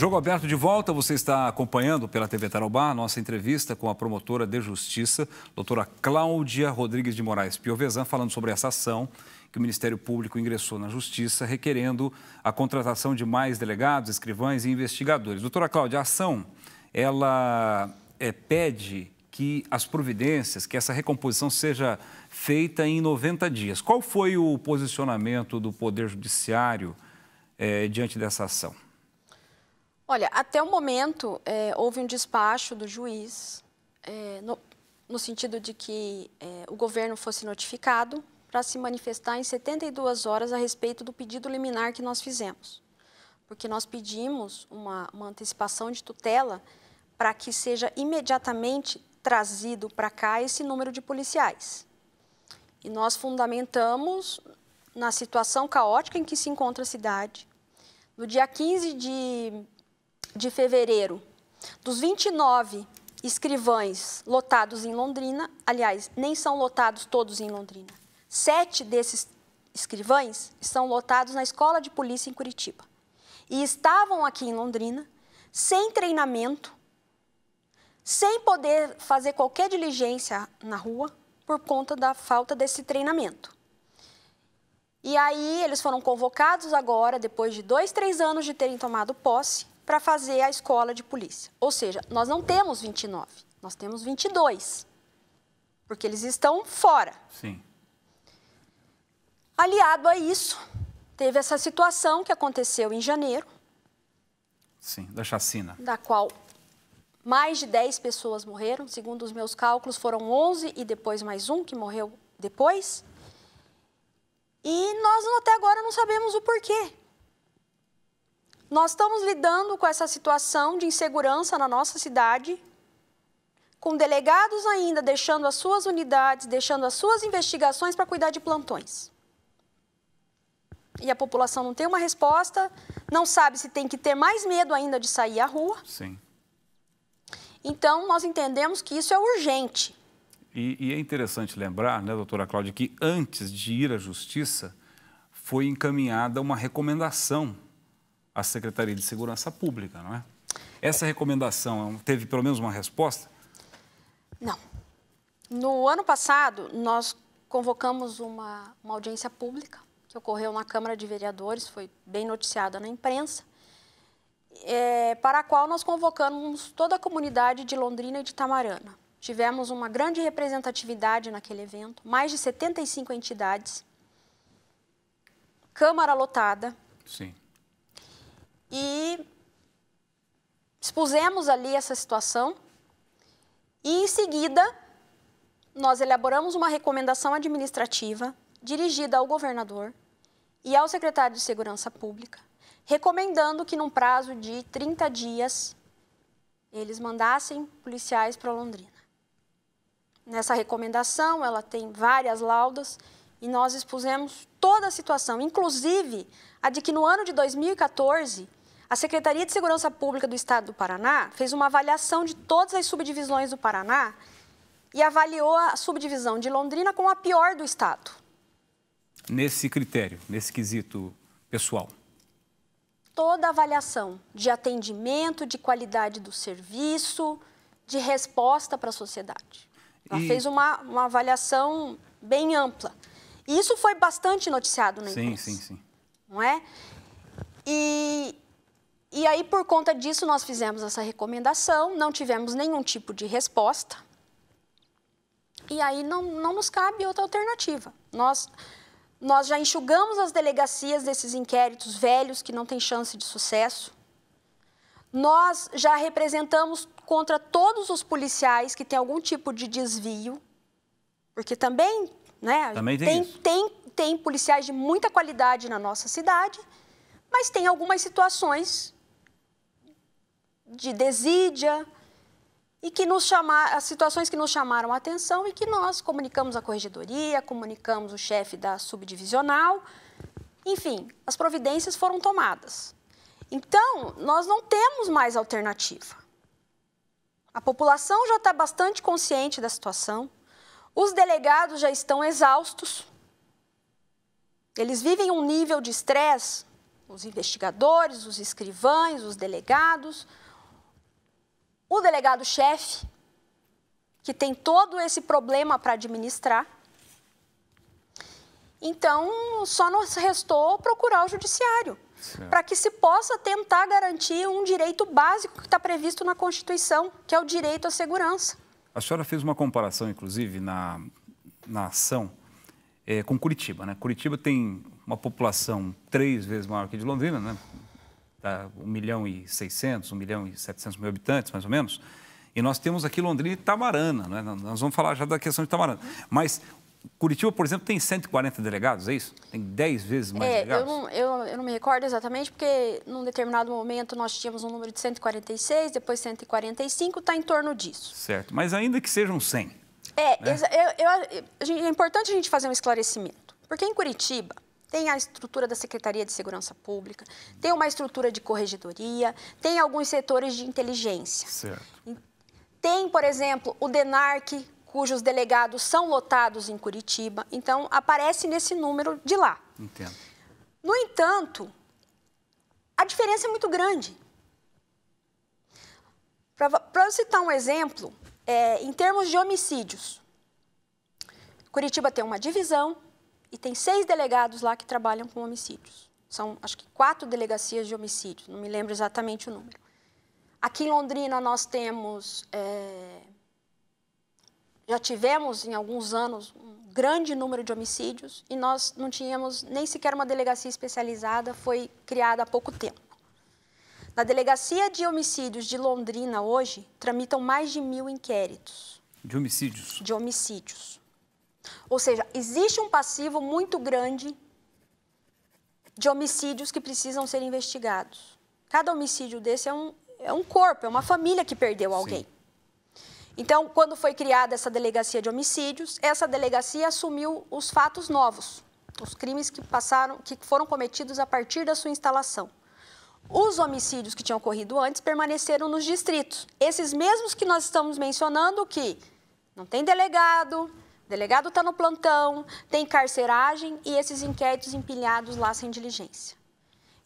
Jogo Aberto de volta, você está acompanhando pela TV Tarobá nossa entrevista com a promotora de justiça, doutora Cláudia Rodrigues de Moraes Piovesan, falando sobre essa ação que o Ministério Público ingressou na Justiça, requerendo a contratação de mais delegados, escrivães e investigadores. Doutora Cláudia, a ação, ela é, pede que as providências, que essa recomposição seja feita em 90 dias. Qual foi o posicionamento do Poder Judiciário é, diante dessa ação? Olha, até o momento é, houve um despacho do juiz é, no, no, sentido de que é, o governo fosse notificado para se manifestar em 72 horas a respeito do pedido liminar que nós fizemos. Porque nós pedimos uma, uma antecipação de tutela para que seja imediatamente trazido para cá esse número de policiais. E nós fundamentamos na situação caótica em que se encontra a cidade. No dia 15 de de fevereiro, dos 29 escrivães lotados em Londrina, aliás, nem são lotados todos em Londrina, sete desses escrivães são lotados na Escola de Polícia em Curitiba. E estavam aqui em Londrina, sem treinamento, sem poder fazer qualquer diligência na rua, por conta da falta desse treinamento. E aí eles foram convocados agora, depois de dois, três anos de terem tomado posse, para fazer a escola de polícia. Ou seja, nós não temos 29, nós temos 22, porque eles estão fora. Sim. Aliado a isso, teve essa situação que aconteceu em janeiro. Sim, da chacina. Da qual mais de 10 pessoas morreram, segundo os meus cálculos, foram 11 e depois mais um que morreu depois. E nós até agora não sabemos o porquê. Nós estamos lidando com essa situação de insegurança na nossa cidade, com delegados ainda deixando as suas unidades, deixando as suas investigações para cuidar de plantões. E a população não tem uma resposta, não sabe se tem que ter mais medo ainda de sair à rua. Sim. Então, nós entendemos que isso é urgente. E, e é interessante lembrar, né, doutora Cláudia, que antes de ir à justiça, foi encaminhada uma recomendação a Secretaria de Segurança Pública, não é? Essa recomendação é teve pelo menos uma resposta? Não. No ano passado, nós convocamos uma, uma audiência pública que ocorreu na Câmara de Vereadores, foi bem noticiada na imprensa, é, para a qual nós convocamos toda a comunidade de Londrina e de Tamarana. Tivemos uma grande representatividade naquele evento, mais de 75 entidades, Câmara lotada. Sim e expusemos ali essa situação e, em seguida, nós elaboramos uma recomendação administrativa dirigida ao governador e ao secretário de Segurança Pública, recomendando que, num prazo de 30 dias, eles mandassem policiais para Londrina. Nessa recomendação, ela tem várias laudas e nós expusemos toda a situação, inclusive a de que no ano de 2014 a Secretaria de Segurança Pública do Estado do Paraná fez uma avaliação de todas as subdivisões do Paraná e avaliou a subdivisão de Londrina como a pior do Estado. Nesse critério, nesse quesito pessoal? Toda a avaliação de atendimento, de qualidade do serviço, de resposta para a sociedade. Ela e... fez uma, uma avaliação bem ampla. E isso foi bastante noticiado na imprensa. Sim, sim, sim. Não é? E e aí, por conta disso, nós fizemos essa recomendação, não tivemos nenhum tipo de resposta. E aí não, não nos cabe outra alternativa. Nós, nós já enxugamos as delegacias desses inquéritos velhos que não têm chance de sucesso. Nós já representamos contra todos os policiais que têm algum tipo de desvio, porque também, né, também tem, tem, tem, tem policiais de muita qualidade na nossa cidade, mas tem algumas situações de desídia e que nos chamar, as situações que nos chamaram a atenção e que nós comunicamos à corregedoria, comunicamos o chefe da subdivisional, enfim, as providências foram tomadas. Então, nós não temos mais alternativa. A população já está bastante consciente da situação, os delegados já estão exaustos, eles vivem um nível de estresse, os investigadores, os escrivães, os delegados, o delegado-chefe, que tem todo esse problema para administrar. Então, só nos restou procurar o judiciário, para que se possa tentar garantir um direito básico que está previsto na Constituição, que é o direito à segurança. A senhora fez uma comparação, inclusive, na, na ação é, com Curitiba. Né? Curitiba tem uma população três vezes maior que de Londrina, né? tá, 1 milhão e 600, 1 milhão e 700 mil habitantes, mais ou menos. E nós temos aqui Londrina e Tamarana, né? nós vamos falar já da questão de Tamarana. Mas Curitiba, por exemplo, tem 140 delegados, é isso? Tem 10 vezes mais é, delegados? Eu não, eu, eu não me recordo exatamente, porque num determinado momento nós tínhamos um número de 146, depois 145, está em torno disso. Certo, mas ainda que sejam 100. É, né? eu, eu, é importante a gente fazer um esclarecimento, porque em Curitiba, tem a estrutura da Secretaria de Segurança Pública, tem uma estrutura de corregedoria, tem alguns setores de inteligência. Certo. Tem, por exemplo, o DENARC, cujos delegados são lotados em Curitiba, então aparece nesse número de lá. Entendo. No entanto, a diferença é muito grande. Para eu citar um exemplo, é, em termos de homicídios, Curitiba tem uma divisão, e tem seis delegados lá que trabalham com homicídios. São, acho que, quatro delegacias de homicídios, não me lembro exatamente o número. Aqui em Londrina nós temos, é, já tivemos em alguns anos um grande número de homicídios e nós não tínhamos nem sequer uma delegacia especializada, foi criada há pouco tempo. Na delegacia de homicídios de Londrina hoje tramitam mais de mil inquéritos. De homicídios? De homicídios. Ou seja, existe um passivo muito grande de homicídios que precisam ser investigados. Cada homicídio desse é um, é um corpo, é uma família que perdeu alguém. Sim. Então, quando foi criada essa delegacia de homicídios, essa delegacia assumiu os fatos novos, os crimes que passaram, que foram cometidos a partir da sua instalação. Os homicídios que tinham ocorrido antes permaneceram nos distritos. Esses mesmos que nós estamos mencionando, que não tem delegado, delegado está no plantão, tem carceragem e esses inquéritos empilhados lá sem diligência.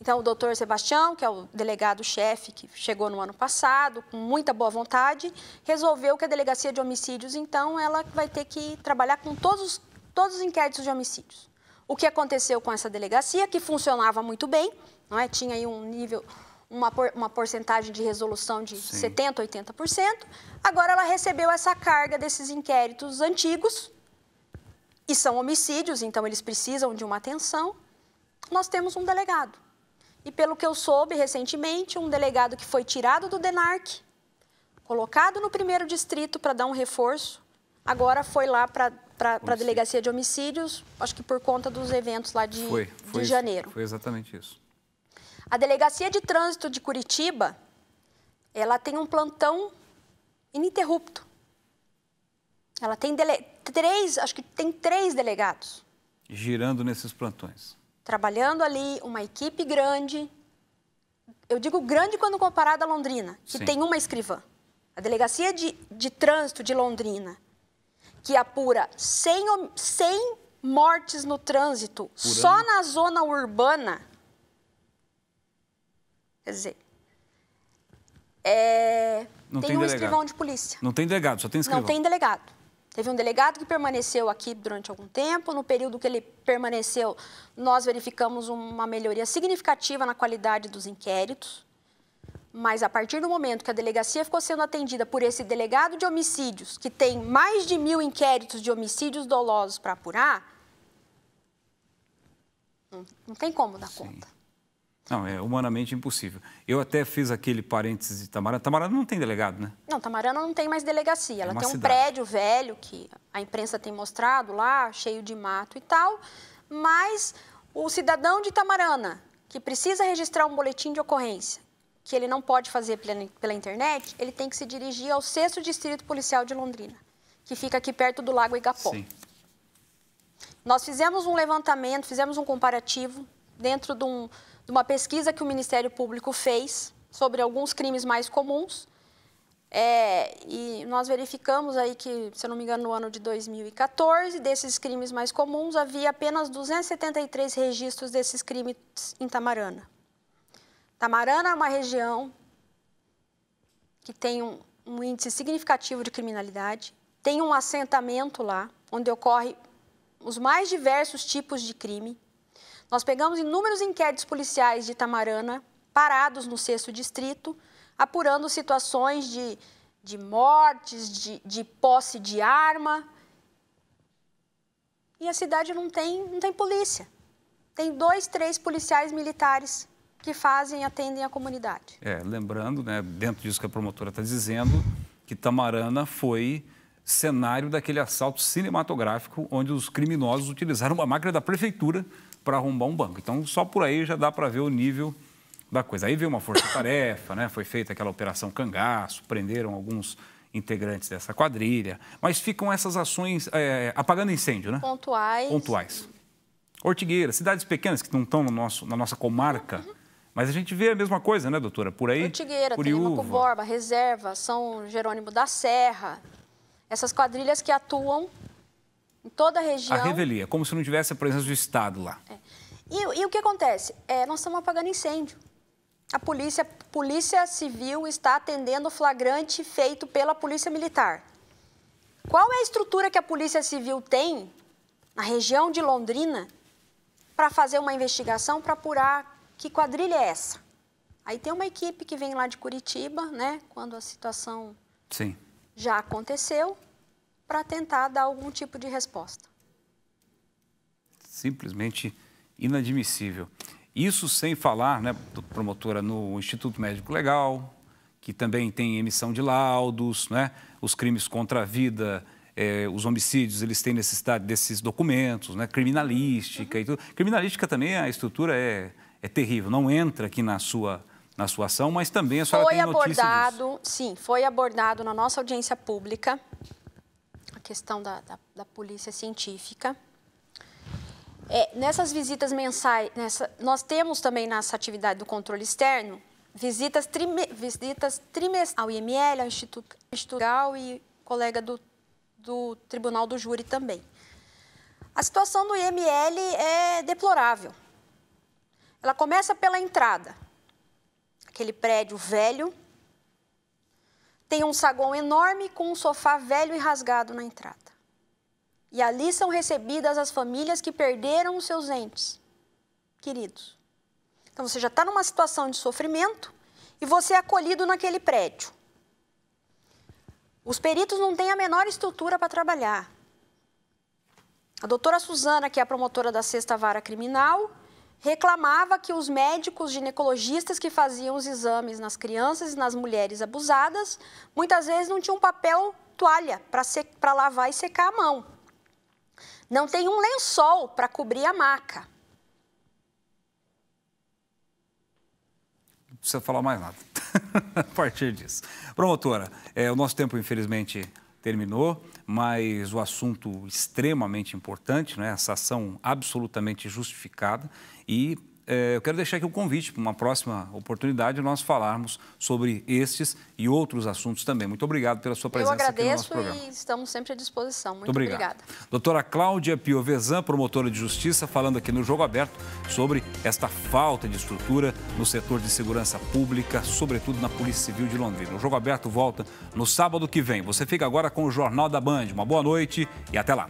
Então, o doutor Sebastião, que é o delegado-chefe que chegou no ano passado, com muita boa vontade, resolveu que a delegacia de homicídios, então, ela vai ter que trabalhar com todos os, todos os inquéritos de homicídios. O que aconteceu com essa delegacia, que funcionava muito bem, não é? tinha aí um nível, uma, por, uma porcentagem de resolução de Sim. 70%, 80%, agora ela recebeu essa carga desses inquéritos antigos, e são homicídios, então eles precisam de uma atenção, nós temos um delegado. E pelo que eu soube recentemente, um delegado que foi tirado do DENARC, colocado no primeiro distrito para dar um reforço, agora foi lá para a delegacia de homicídios, acho que por conta dos eventos lá de, foi, foi de janeiro. Foi exatamente isso. A delegacia de trânsito de Curitiba, ela tem um plantão ininterrupto. Ela tem dele três, acho que tem três delegados. Girando nesses plantões. Trabalhando ali, uma equipe grande. Eu digo grande quando comparado a Londrina, que Sim. tem uma escrivã. A Delegacia de, de Trânsito de Londrina, que apura 100, 100 mortes no trânsito Por só ano? na zona urbana. Quer dizer, é, tem, tem, um delegado. escrivão de polícia. Não tem delegado, só tem escrivão. Não tem delegado. Teve um delegado que permaneceu aqui durante algum tempo. No período que ele permaneceu, nós verificamos uma melhoria significativa na qualidade dos inquéritos. Mas a partir do momento que a delegacia ficou sendo atendida por esse delegado de homicídios, que tem mais de mil inquéritos de homicídios dolosos para apurar, não, tem como dar Sim. conta. Não, é humanamente impossível. Eu até fiz aquele parênteses de Tamarana. Tamarana não tem delegado, né? Não, Tamarana não tem mais delegacia. É Ela é tem um cidade. prédio velho que a imprensa tem mostrado lá, cheio de mato e tal. Mas o cidadão de Tamarana, que precisa registrar um boletim de ocorrência, que ele não pode fazer pela, pela internet, ele tem que se dirigir ao 6 Distrito Policial de Londrina, que fica aqui perto do Lago Igapó. Sim. Nós fizemos um levantamento, fizemos um comparativo dentro de um de uma pesquisa que o Ministério Público fez sobre alguns crimes mais comuns. É, e nós verificamos aí que, se eu não me engano, no ano de 2014, desses crimes mais comuns, havia apenas 273 registros desses crimes em Tamarana. Tamarana é uma região que tem um, um índice significativo de criminalidade, tem um assentamento lá, onde ocorre os mais diversos tipos de crime, nós pegamos inúmeros inquéritos policiais de Itamarana parados no sexto distrito, apurando situações de, de mortes, de, de posse de arma. E a cidade não tem, não tem polícia. Tem dois, três policiais militares que fazem e atendem a comunidade. É, lembrando, né, dentro disso que a promotora está dizendo, que Tamarana foi cenário daquele assalto cinematográfico onde os criminosos utilizaram uma máquina da prefeitura para arrombar um banco. Então, só por aí já dá para ver o nível da coisa. Aí veio uma força-tarefa, né? foi feita aquela operação cangaço, prenderam alguns integrantes dessa quadrilha. Mas ficam essas ações é, apagando incêndio, né? Pontuais. Pontuais. Ortigueira, cidades pequenas que não estão no nosso, na nossa comarca. Uhum. Mas a gente vê a mesma coisa, né, doutora? Por aí. Ortigueira, Curiúva. Borba, Reserva, São Jerônimo da Serra. Essas quadrilhas que atuam em toda a região. A revelia, como se não tivesse a presença do Estado lá. É. E, e, o que acontece? É, nós estamos apagando incêndio. A polícia, polícia Civil está atendendo o flagrante feito pela Polícia Militar. Qual é a estrutura que a Polícia Civil tem na região de Londrina para fazer uma investigação para apurar que quadrilha é essa? Aí tem uma equipe que vem lá de Curitiba, né, quando a situação Sim. já aconteceu, para tentar dar algum tipo de resposta. Simplesmente inadmissível. Isso sem falar, né, promotora, no Instituto Médico Legal, que também tem emissão de laudos, né, os crimes contra a vida, é, os homicídios, eles têm necessidade desses documentos, né, criminalística uhum. e tudo. Criminalística também, a estrutura é, é terrível, não entra aqui na sua, na sua ação, mas também a senhora foi tem abordado, Foi abordado, sim, foi abordado na nossa audiência pública questão da, da, da polícia científica. É, nessas visitas mensais, nessa, nós temos também nessa atividade do controle externo visitas, trime, visitas trimestrais ao IML, ao Instituto Cultural e colega do, do Tribunal do Júri também. A situação do IML é deplorável. Ela começa pela entrada, aquele prédio velho, tem um saguão enorme com um sofá velho e rasgado na entrada. E ali são recebidas as famílias que perderam os seus entes queridos. Então você já está numa situação de sofrimento e você é acolhido naquele prédio. Os peritos não têm a menor estrutura para trabalhar. A doutora Suzana, que é a promotora da sexta vara criminal, reclamava que os médicos ginecologistas que faziam os exames nas crianças e nas mulheres abusadas muitas vezes não tinham papel toalha para lavar e secar a mão. Não tem um lençol para cobrir a maca. Não precisa falar mais nada a partir disso. Promotora, é, o nosso tempo, infelizmente, terminou, mas o assunto extremamente importante, né? essa ação absolutamente justificada. E eh, eu quero deixar aqui o um convite para uma próxima oportunidade nós falarmos sobre estes e outros assuntos também. Muito obrigado pela sua presença aqui no nosso programa. Eu agradeço e estamos sempre à disposição. Muito, Muito obrigado. obrigada. Doutora Cláudia Piovesan, promotora de justiça, falando aqui no Jogo Aberto sobre esta falta de estrutura no setor de segurança pública, sobretudo na Polícia Civil de Londrina. O Jogo Aberto volta no sábado que vem. Você fica agora com o Jornal da Band. Uma boa noite e até lá.